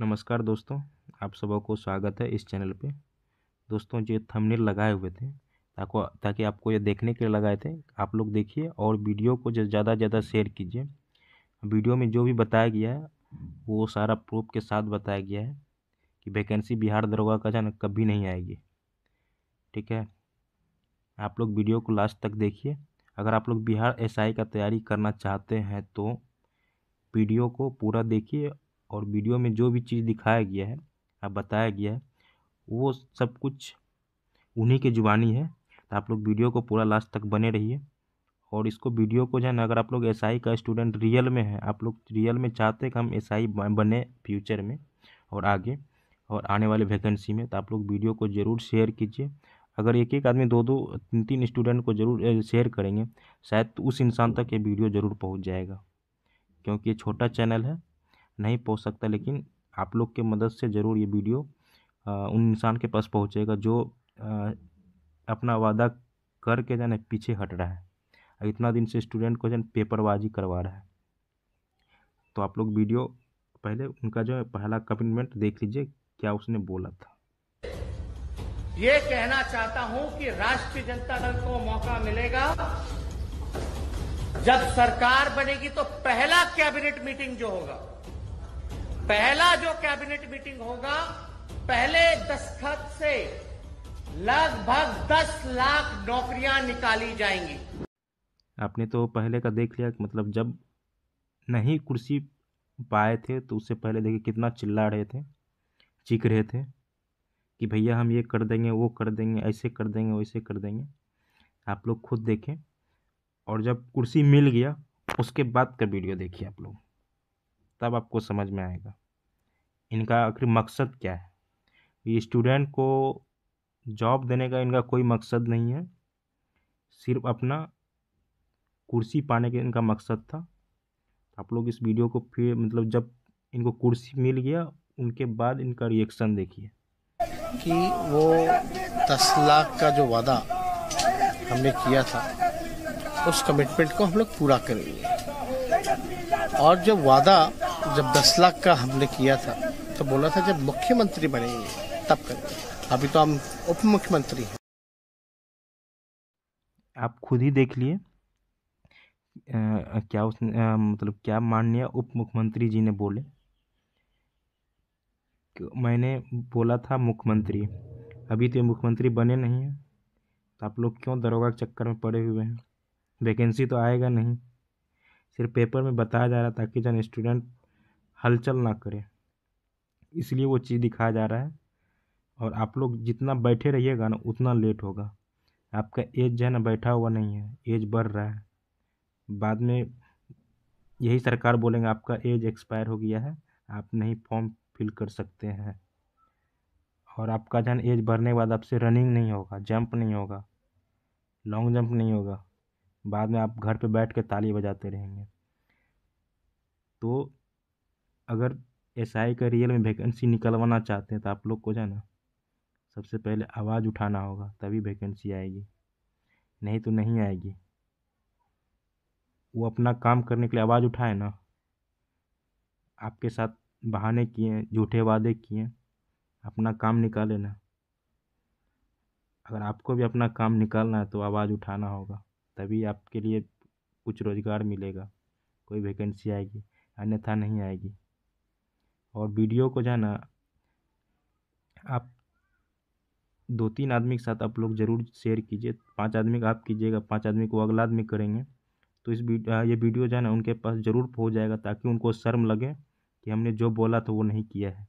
नमस्कार दोस्तों आप सबों को स्वागत है इस चैनल पे दोस्तों जो थंबनेल लगाए हुए थे ताको ताकि आपको ये देखने के लिए लगाए थे आप लोग देखिए और वीडियो को ज़्यादा से ज़्यादा शेयर कीजिए वीडियो में जो भी बताया गया है वो सारा प्रूफ के साथ बताया गया है कि वैकेंसी बिहार दरोगा का जाना कभी नहीं आएगी ठीक है आप लोग वीडियो को लास्ट तक देखिए अगर आप लोग बिहार एसआई का तैयारी करना चाहते हैं तो वीडियो को पूरा देखिए और वीडियो में जो भी चीज़ दिखाया गया है या बताया गया है वो सब कुछ उन्हीं की जुबानी है तो आप लोग वीडियो को पूरा लास्ट तक बने रहिए और इसको वीडियो को जो है अगर आप लोग एस का स्टूडेंट रियल में है आप लोग रियल में चाहते हैं कि हम एस बने फ्यूचर में और आगे और आने वाले वैकेंसी में तो आप लोग वीडियो को ज़रूर शेयर कीजिए अगर एक एक आदमी दो दो तीन तीन स्टूडेंट को ज़रूर शेयर करेंगे शायद उस इंसान तक ये वीडियो ज़रूर पहुँच जाएगा क्योंकि ये छोटा चैनल है नहीं पहुंच सकता लेकिन आप लोग के मदद से ज़रूर ये वीडियो उन इंसान के पास पहुंचेगा जो अपना वादा करके जाने पीछे हट रहा है इतना दिन से स्टूडेंट को जान पेपरबाजी करवा रहा है तो आप लोग वीडियो पहले उनका जो है पहला कमिटमेंट देख लीजिए क्या उसने बोला था ये कहना चाहता हूं कि राष्ट्रीय जनता दल को मौका मिलेगा जब सरकार बनेगी तो पहला कैबिनेट मीटिंग जो होगा पहला जो कैबिनेट मीटिंग होगा पहले दस्तखत से लगभग दस लाख नौकरियां निकाली जाएंगी आपने तो पहले का देख लिया मतलब जब नहीं कुर्सी पाए थे तो उससे पहले देखिए कितना चिल्ला रहे थे चीख रहे थे कि भैया हम ये कर देंगे वो कर देंगे ऐसे कर देंगे वैसे कर देंगे आप लोग खुद देखें और जब कुर्सी मिल गया उसके बाद का वीडियो देखिए आप लोग तब आपको समझ में आएगा इनका आखिर मकसद क्या है ये स्टूडेंट को जॉब देने का इनका कोई मकसद नहीं है सिर्फ अपना कुर्सी पाने का इनका मकसद था आप लोग इस वीडियो को फिर मतलब जब इनको कुर्सी मिल गया उनके बाद इनका रिएक्शन देखिए कि वो दस लाख का जो वादा हमने किया था उस कमिटमेंट को हम लोग पूरा करेंगे और जो वादा जब दस लाख का हमने किया था तो बोला था जब मुख्यमंत्री बनेंगे तब करेंगे अभी तो हम उप मुख्यमंत्री हैं आप खुद ही देख लिए क्या उसने आ, मतलब क्या माननीय उप मुख्यमंत्री जी ने बोले मैंने बोला था मुख्यमंत्री अभी तो मुख्यमंत्री बने नहीं हैं तो आप लोग क्यों दरोगा के चक्कर में पड़े हुए हैं वैकेंसी तो आएगा नहीं सिर्फ पेपर में बताया जा रहा ताकि जन स्टूडेंट हलचल ना करे इसलिए वो चीज़ दिखाया जा रहा है और आप लोग जितना बैठे रहिएगा ना उतना लेट होगा आपका एज जो है ना बैठा हुआ नहीं है एज बढ़ रहा है बाद में यही सरकार बोलेंगे आपका एज एक्सपायर हो गया है आप नहीं फॉर्म फिल कर सकते हैं और आपका जान एज बढ़ने के बाद आपसे रनिंग नहीं होगा जंप नहीं होगा लॉन्ग जंप नहीं होगा बाद में आप घर पे बैठ के ताली बजाते रहेंगे तो अगर एस आई का रियल में वैकेंसी निकलवाना चाहते हैं तो आप लोग को जो ना सबसे पहले आवाज़ उठाना होगा तभी वैकेंसी आएगी नहीं तो नहीं आएगी वो अपना काम करने के लिए आवाज़ उठाए ना आपके साथ बहाने किए हैं झूठे वादे किए अपना काम निकाले ना अगर आपको भी अपना काम निकालना है तो आवाज़ उठाना होगा तभी आपके लिए कुछ रोज़गार मिलेगा कोई वैकेंसी आएगी अन्यथा नहीं आएगी और वीडियो को जाना आप दो तीन आदमी के साथ आप लोग ज़रूर शेयर कीजिए पांच आदमी का आप कीजिएगा पांच आदमी को अगला आदमी करेंगे तो इस वीडियो ये वीडियो जो है उनके पास ज़रूर पहुँच जाएगा ताकि उनको शर्म लगे कि हमने जो बोला था वो नहीं किया है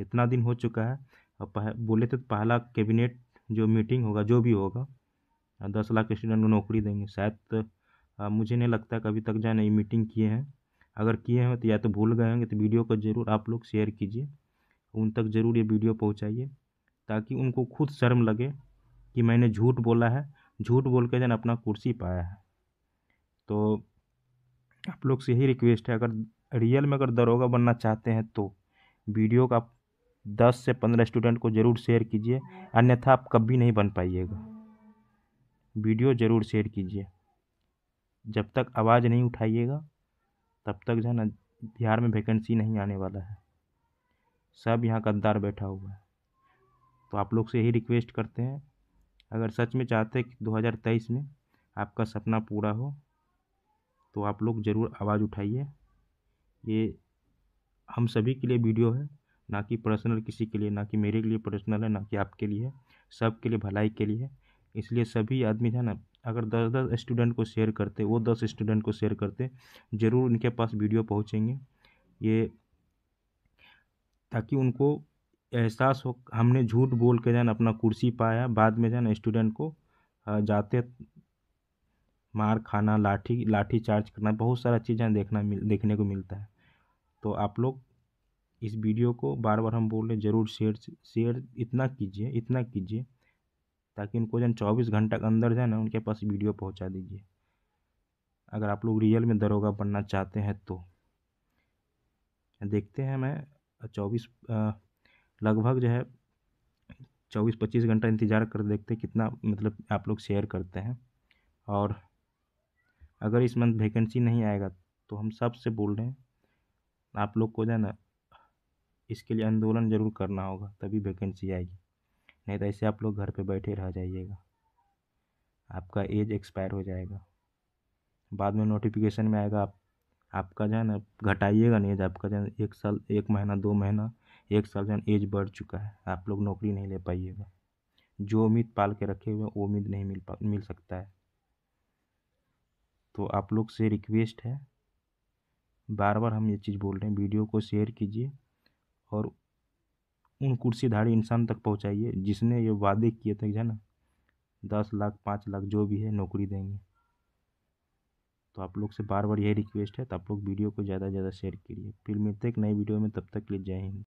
इतना दिन हो चुका है और बोले थे तो पहला कैबिनेट जो मीटिंग होगा जो भी होगा दस लाख स्टूडेंट को नौकरी देंगे शायद मुझे नहीं लगता कि अभी तक ये मीटिंग किए हैं अगर किए हों तो या तो भूल गए होंगे तो वीडियो को ज़रूर आप लोग शेयर कीजिए उन तक ज़रूर ये वीडियो पहुँचाइए ताकि उनको खुद शर्म लगे कि मैंने झूठ बोला है झूठ बोल के जन अपना कुर्सी पाया है तो आप लोग से यही रिक्वेस्ट है अगर रियल में अगर दरोगा बनना चाहते हैं तो वीडियो का आप दस से पंद्रह स्टूडेंट को ज़रूर शेयर कीजिए अन्यथा आप कभी नहीं बन पाइएगा वीडियो ज़रूर शेयर कीजिए जब तक आवाज़ नहीं उठाइएगा तब तक जो है ना बिहार में वैकेंसी नहीं आने वाला है सब यहाँ गद्दार बैठा हुआ है तो आप लोग से यही रिक्वेस्ट करते हैं अगर सच में चाहते हैं कि 2023 में आपका सपना पूरा हो तो आप लोग ज़रूर आवाज़ उठाइए ये हम सभी के लिए वीडियो है ना कि पर्सनल किसी के लिए ना कि मेरे के लिए पर्सनल है ना कि आपके लिए सब के लिए भलाई के लिए इसलिए सभी आदमी है ना अगर दस दस स्टूडेंट को शेयर करते वो दस स्टूडेंट को शेयर करते ज़रूर उनके पास वीडियो पहुँचेंगे ये ताकि उनको एहसास हो हमने झूठ बोल के जान अपना कुर्सी पाया बाद में जान स्टूडेंट को जाते मार खाना लाठी लाठी चार्ज करना बहुत सारा चीज़ें देखना मिल देखने को मिलता है तो आप लोग इस वीडियो को बार बार हम बोल रहे ज़रूर शेयर शेयर इतना कीजिए इतना कीजिए ताकि उनको जो चौबीस घंटा के अंदर जो ना उनके पास वीडियो पहुँचा दीजिए अगर आप लोग रियल में दरोगा बनना चाहते हैं तो देखते हैं मैं चौबीस लगभग जो है चौबीस पच्चीस घंटा इंतज़ार कर देखते कितना मतलब आप लोग शेयर करते हैं और अगर इस मंथ वैकेंसी नहीं आएगा तो हम सब से बोल रहे हैं आप लोग को जो है ना इसके लिए आंदोलन ज़रूर करना होगा तभी वैकेंसी आएगी नहीं तो ऐसे आप लोग घर पे बैठे रह जाइएगा आपका एज एक्सपायर हो जाएगा बाद में नोटिफिकेशन में आएगा आप आपका जो है ना घटाइएगा नहीं एज आपका जो है एक साल एक महीना दो महीना एक साल जो एज बढ़ चुका है आप लोग नौकरी नहीं ले पाइएगा जो उम्मीद पाल के रखे हुए वो उम्मीद नहीं मिल पा मिल सकता है तो आप लोग से रिक्वेस्ट है बार बार हम ये चीज़ बोल रहे हैं वीडियो को शेयर कीजिए और उन कुर्सीधारी इंसान तक पहुंचाइए जिसने ये वादे किए थे है ना दस लाख पाँच लाख जो भी है नौकरी देंगे तो आप लोग से बार बार यही रिक्वेस्ट है तो आप लोग वीडियो को ज़्यादा से ज़्यादा शेयर करिए फिर मिलते हैं एक नई वीडियो में तब तक के लिए जय हिंद